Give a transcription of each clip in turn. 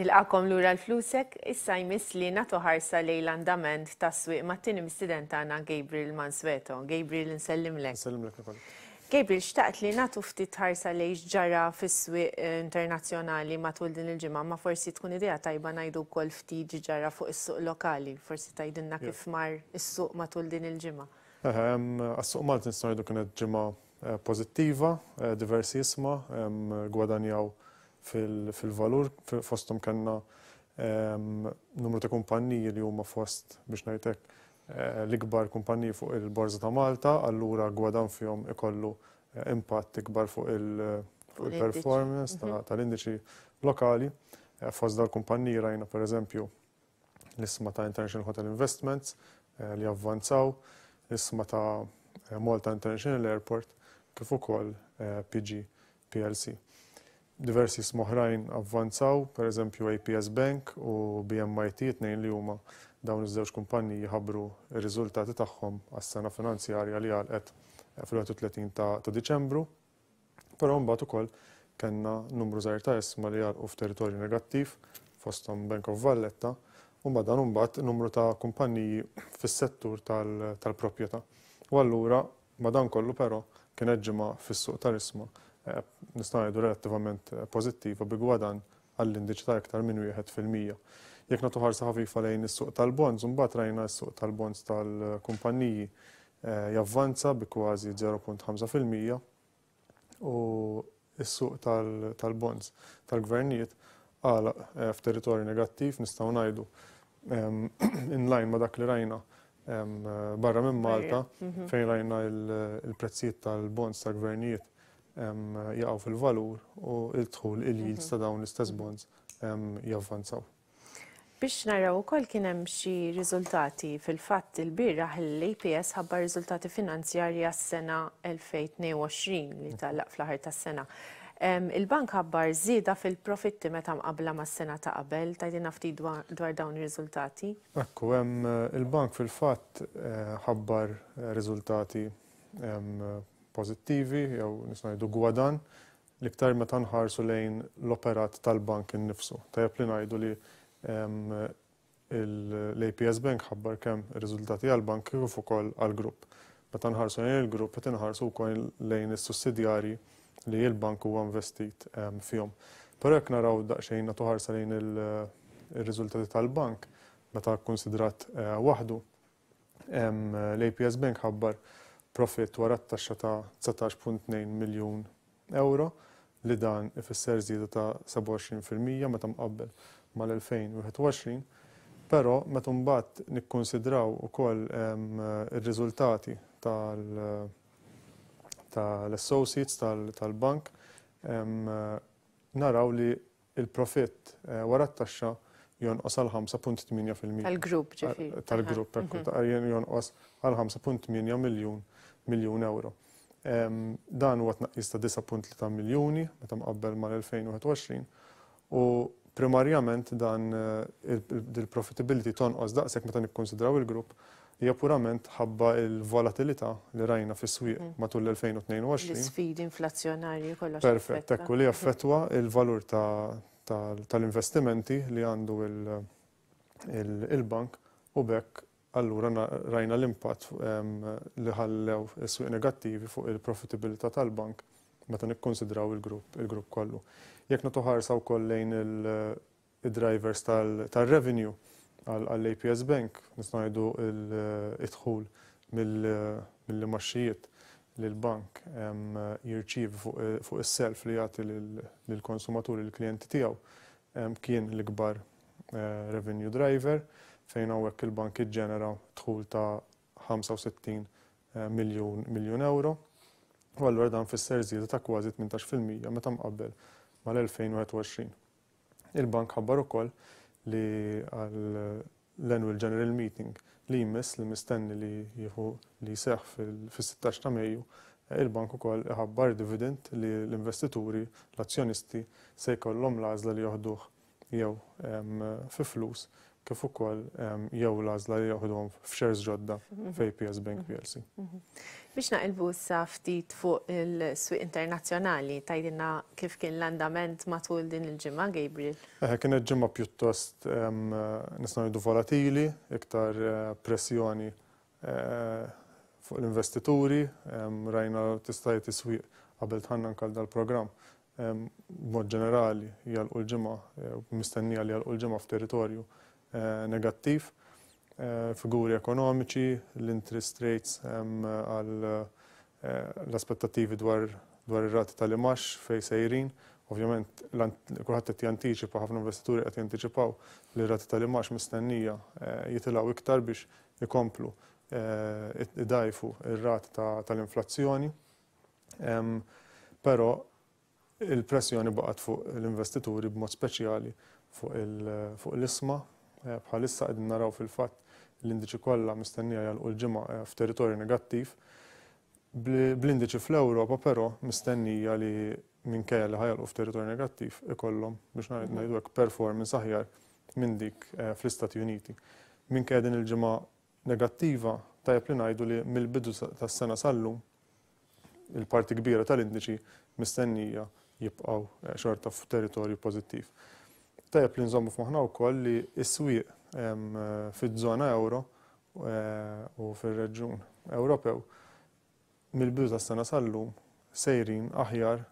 Nilqakom lura l-flusek, issa jmiss li natu ħarsa lej l-andament ta' s-swiq mat-tini mis-sidenta għana Gabriel Mansueto. Gabriel, nsellim lek. Nsellim lek, Nikol. Gabriel, xtaqt li natu ftit ħarsa lej ġara fis-swiq eh, internazjonali matul din il-ġimma, ma forsi tkun idea tajba najdu kol ftit ġara fuq is-suq lokali, forsi tajdinna kif mar s suq matul din il-ġimma. As-suq Malti nistajdu kienet ġimma eh, pozittiva, eh, diversi jisma, gwadanjaw fil-valur, fostom kanna numru ta' kumpanniji li huma fost biex najtek eh, l-ikbar kumpanniji fuq il-Borza ta' Malta, allura gwadan fjom ikollu eh, impatt ikbar fuq il-performance mhm. tal-indiċi lokali. Eh, fost dal-kumpanniji rajna per eżempju l-isma ta' International Hotel Investments li avvanzaw, l-isma ta' Malta International Airport, kif ukoll PG PLC diversi smoħrajn avvanzaw, per eżempju APS Bank u BMIT, tnejn li huma dawn iż-żewġ kumpanji jħabru r-riżultati tagħhom għas-sena finanzjarja li għalqet fil-31 ta' Diċembru. Però mbagħad ukoll kellna numru żgħir ta' isma li jgħalqu f'territorju negattiv fosthom Bank of Valletta u madan mbagħad numru ta' kumpaniji fis-settur tal-proprjetà. U allura madan kollu però kien ġimgħa fis-suq tal-isma e, nistgħu ngħidu relattivament pożittiva bi għadan għall-indiċ ta' iktar minn wieħed fil-mija. Jekk nagħtu ħarsa ħafifa lejn is-suq tal-bonds, mbagħad rajna s-suq tal-bonds tal-kumpanniji eh, javvanza bi kważi 0.5% u s-suq tal-bonds tal-gvernijiet għala eh, f'territorju negattiv nistgħu ngħidu ehm, in lajn ma dak li rajna ehm, barra minn Malta mhm. fejn rajna il-prezzijiet tal-bonds tal-gvernijiet jaqgħu fil-valur u l-dħul il-yields ta' mhm. dawn l-istess bonds javvanzaw. Biex naraw ukoll kien hemm xi rizultati fil-fatt il-birraħ l-APS ħabba riżultati finanzjarja s sena 2022 li mhm. tallaq fl-aħħar tas-sena. Il-bank ħabbar żieda fil-profitti meta mqabla mas-sena ta' qabel, tajdin nafti dwar dawn ir-riżultati? Ekku, il-bank fil-fatt eh, ħabbar eh, riżultati pozittivi, jew nisnajdu gwadan liktar meta nħarsu lejn l-operat tal-bank innifsu. Tajab li ngħidu li l-APS Bank ħabbar kemm ir-riżultati għall-bank kif ukoll għall-grupp. Meta nħarsu lejn il-grupp qed inħarsu wkoll lejn is-sussidjarji li l-bank huwa investit fihom. Però jekk naraw daqsxejn nagħtu ħarsa lejn il-riżultati tal-bank meta konsidrat eh, waħdu l-APS Bank ħabbar profit wara t-taxxa ta' 19.2 miljun euro li dan ifisser żieda ta' 27% meta mqabbel mal-2021, però meta mbagħad nikkonsidraw ukoll ehm, ir-riżultati tal-associates tal-bank ehm, naraw li il-profit eh, wara t-taxxa jonqos għal 5.8% tal-grupp tal-grupp mhm. jonqos għal 5.8 miljun miljun euro. Dan huwa tnaqqis ta' 9.3 miljuni meta mqabbel mal-2021 u primarjament dan eh, il-profitability tonqos daqshekk meta nikkonsidraw il-grupp hija purament ħabba il-volatilità li rajna fis swieq mhm. matul l-2022. L-sfidi inflazzjonarji kollox. Perfett, ekku li mhm. affettwa il-valur ta' tal-investimenti li għandu il-bank u bekk allura rajna l-impatt li ħallew s-suq negattivi fuq il-profitabilità tal-bank meta nikkonsidraw il-grupp il-grupp kollu. Jekk nagħtu ħarsa wkoll lejn il-drivers tal-revenue għall-APS Bank, nisnajdu il-idħul idħul mill-maxxijiet li l-bank jirċiv eh, fuq is-self li jagħti lill-konsumatur il-klijenti tiegħu kien l-ikbar eh, revenue driver fejn hawnhekk il-bank iġġenera dħul ta' 65 eh, miljun euro. U allura dan fisser zjida ta' kważi 18% meta mqabbel mal-2021. Il-bank ħabbar ukoll li għal l-Annual General Meeting li jmiss li mistenni li jieħu li seħ fil-16 ta' Mejju eh, il-banku kol iħabbar dividend li l-investituri, l-azzjonisti se jkollhom l-għażla li joħduh jew fi flus kif ukoll jew l-għażla li jaħduhom f'shares ġodda mhm. f'APS Bank mhm. PLC. Mhm. Biex naqilbu sa ftit fuq il-swieq internazzjonali, tajdinna kif kien l-andament matul din il-ġimgħa, Gabriel? Eh, Kienet ġimma pjuttost nisna volatili, iktar eh, pressjoni eh, fuq l-investituri, rajna t-istajt il-swiq qabel ħannan kalda dal-programm mod ġenerali jgħalqu l ġimma mistennija li jgħalqu l f f'territorju Eh, negattiv, eh, figuri ekonomiċi, l-interest rates għal eh, l-aspettativi dwar dwar ir-rati tal-imax fej sejrin. Ovvjament, kulħadd qed jantiċipa, ħafna investituri qed jantiċipaw li rati tal-imax mistennija jitilgħu iktar biex ikomplu dajfu ir-rati tal-inflazzjoni. Però il-pressjoni baqgħet fuq l-investituri b'mod speċjali fuq l-isma' Eh, bħalissa qegħdin naraw fil-fatt l-indiċi kollha mistennija jalqu l-ġimgħa eh, f'territorju negattiv. Bl-indiċi fl-Ewropa però mistennija li kaj li ħajalqu f'territorju negattiv ikollhom biex ngħidu hekk performance aħjar minn dik eh, fl-Istati Uniti. kaj din il-ġimgħa negattiva tajjeb li ngħidu li mill-bidu tas-sena sallum il-parti kbira tal-indiċi mistennija jibqgħu xorta f'territorju pożittiv. Tajab li nżommu f'maħna wkoll li s-swieq eh, fiż-żona euro eh, u fir-reġjun Ewropew mill-bidu tas-sena sal-lum sejrin aħjar eh,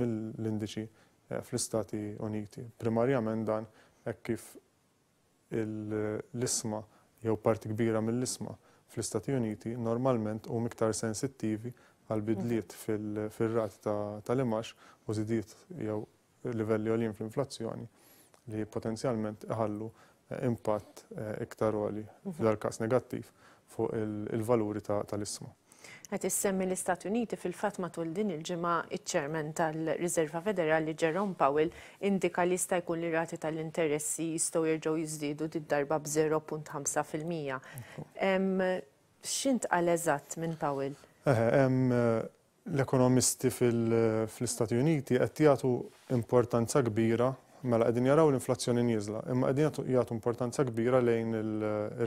mill-indiċi fl-Istati Uniti. Primarjament dan hekk kif l-isma jew parti kbira mill-isma fl-Istati Uniti normalment u miktar sensittivi għal bidliet mhm. fil rat tal-imax u zidiet jew livelli għolin fl-inflazzjoni li potenzjalment ħallu eh, impatt eh, iktar għoli, mhm. fil-arkas negattiv, fuq il-valuri tal-isma. Għet jissemmi l-Istat Uniti fil-fat matul din il ġima iċ-ċermen tal-Rizerva Federali Jerome Powell indika li sta jkun li rati tal-interessi jistow jirġu jizdidu darba b-0.5%. Xint għal eżatt minn Powell? Eh, l-ekonomisti fil-Istati Uniti qed jagħtu importanza kbira mela għedin jaraw l-inflazzjoni nieżla, imma għedin jagħtu importanza kbira lejn il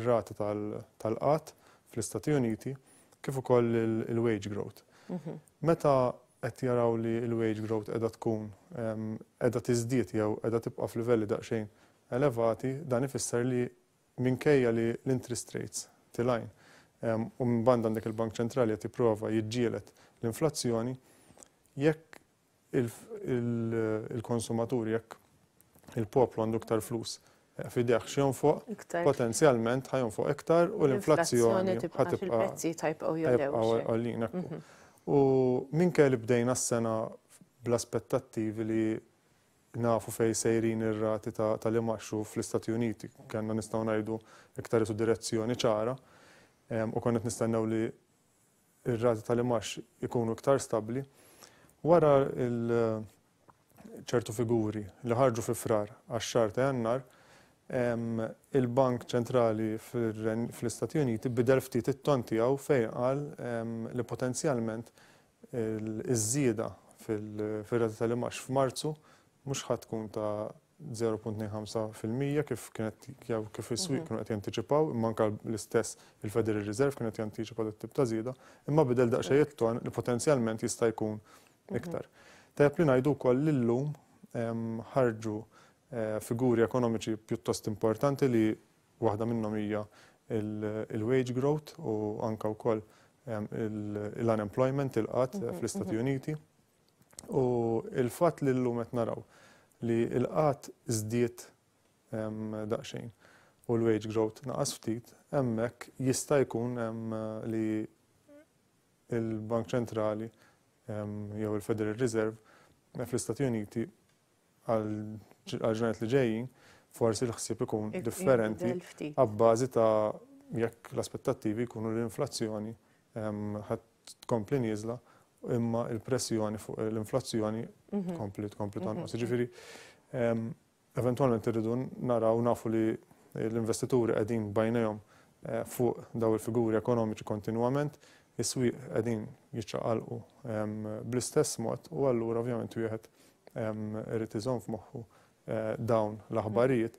rati tal-qatt fl-Istati Uniti kif ukoll il-wage growth. Mhm. Meta qed jaraw li l-wage growth qiegħda tkun qiegħda tiżdied jew qiegħda tibqa' f'livelli daqsxejn elevati, dan ifisser li minkejja li l-interest rates tilajn u minn band għandek il-Bank Ċentrali għati prova jirġielet l-inflazzjoni, jekk il-konsumaturi, jekk il-poplu għandu ktar flus eh, fideħ xion fuq, potenzjalment ħajon fuq iktar u l-inflazzjoni ħatibqa għallin. Mhm. U minke li bdejna s-sena bl-aspettattivi li nafu fej sejrin ir-rati tal imaxu fl-Istati Uniti, kena nistaw najdu iktar su direzzjoni ċara u konnet nistennew li il rati tal-imax ikunu iktar stabli. Wara ċertu figuri li ħarġu fi frar għax-xar ta' jannar, il-Bank ċentrali fl-Istati Uniti bidel ftit it-ton tiegħu fejn qal li potenzjalment iż-żieda fil rati tal-imax f'Marzu mhux ħadd tkun ta' 0.5 kif kienet kif is-swieq mhm. kienu qed jantiċipaw, imma anke l-istess il-Federal Reserve kienet jantiċipa dit tip ta' żieda, imma bidel daqsxejjed ton li potenzjalment jista' jkun mhm. iktar. Tajb li ngħidu wkoll illum ehm, ħarġu eh, figuri ekonomiċi pjuttost importanti li waħda minnhom hija il-wage growth u anka wkoll ehm, l-unemployment il-qatt mhm, fl-Istati Uniti. U il-fatt li llum lum qed naraw li l-qat zdiet daqxejn u l-wage growth naqas ftit, emmek jista' jkun li il-Bank Ċentrali jew il-Federal Reserve fl-Istati Uniti għal ġunet li ġejjin forsi l-ħsieb ikun differenti għabbażi ta' jekk l-aspettattivi jkunu l-inflazzjoni ħadd tkompli nieżla' imma il-pressjoni fuq l-inflazzjoni komplet, mhm. komplit mhm. għanqas. Mhm. Ġifiri, eventualment irridu naraw nafu li l-investituri għedin bajnejom eh, fuq daw il-figuri ekonomiċi kontinuament, is-swieq għedin jitxaqalqu bl-istess mod u għallura ovvjament wieħed irritizom iżomm f'moħħu eh, dawn l-aħbarijiet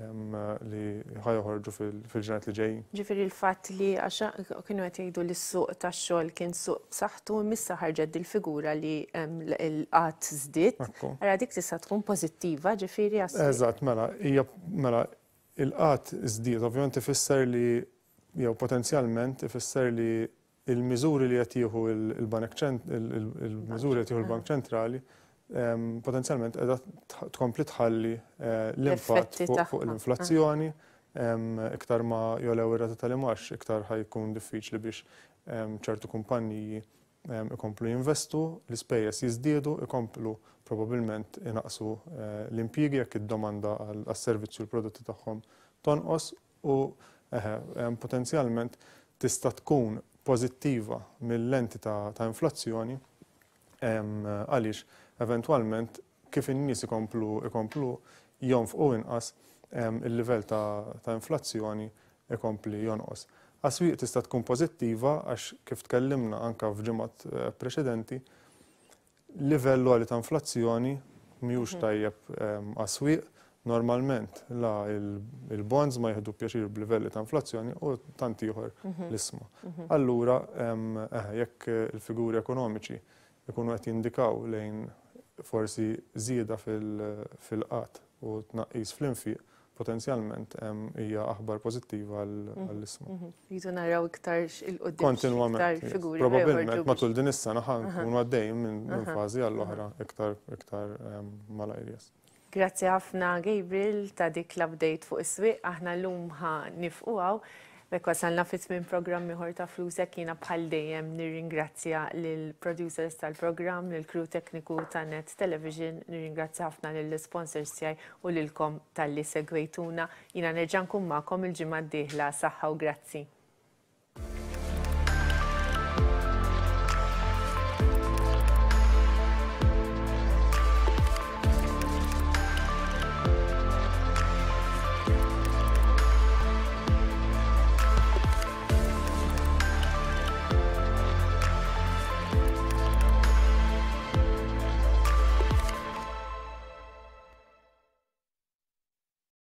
Eh, li ħajħorġu fil-ġenet li ġejjin. Ġifiri l-fatt li għaxa kienu għet jgħidu li s-suq ta' xol kien suq saħtu missa ħarġet il-figura li l-qat zdit. Għara dik tista' tkun pozittiva ġifiri għas. Eżatt, mela, hija mela il-qat zdit ovvijament ifisser li jew potenzjalment ifisser li il-miżuri li qed jieħu il-Bank il-miżuri qed jieħu il-Bank Ċentrali. Ehm, potenzjalment edha tkompli tħalli eh, l-impatt fuq l-inflazzjoni ehm, iktar ma jolew ir-rata tal-imax iktar ħajkun diffiċli biex ehm, ċertu kumpanniji ikomplu jinvestu, l-ispejjeż jiżdiedu, ikomplu probabilment inaqsu eh, l-impjiegi jekk id-domanda għas-servizzi u l-prodotti tagħhom tonqos u potenzjalment tista' tkun pożittiva mill-lenti ta' inflazzjoni għaliex eventualment kif in-nies ikomplu ikomplu jonfqu inqas il-livell ta' inflazzjoni ikompli jonqos. Aswiq tista' tkun pożittiva għax kif tkellimna anka f'ġimgħat eh, preċedenti, livell għali ta' inflazzjoni mhijiex mhm. tajjeb għaswiq, normalment la il-bonds ma jihdu pjaċir b'livelli ta' inflazzjoni u tant ieħor mhm. l-isma. Mhm. Allura, eh, jekk il-figuri ekonomiċi jkunu qed jindikaw lejn forsi zieda fil-qat u tnaqqis fl infi potenzjalment hija aħbar pozittiva mhm, għall ismu mhm. Jidu naraw iktar il-qoddim. Kontinuament. Probabilment matul din is-sena ħan kun għaddejn minn fażi għall-oħra iktar iktar malajrjes. Grazzi ħafna Gabriel ta' dik l-update fuq is-swieq aħna l-lum ħa nifquaw. Bek sanna fit minn program miħor ta' flusek kiena bħal dejjem nirringrazzja l-producers tal-program, l-kru tekniku ta' Net Television, nirringrazzja ħafna l-sponsors tijaj u l-kom tal-li segwejtuna. Jina nerġan kum kom il ġimad d-dihla, saħħa u grazzi.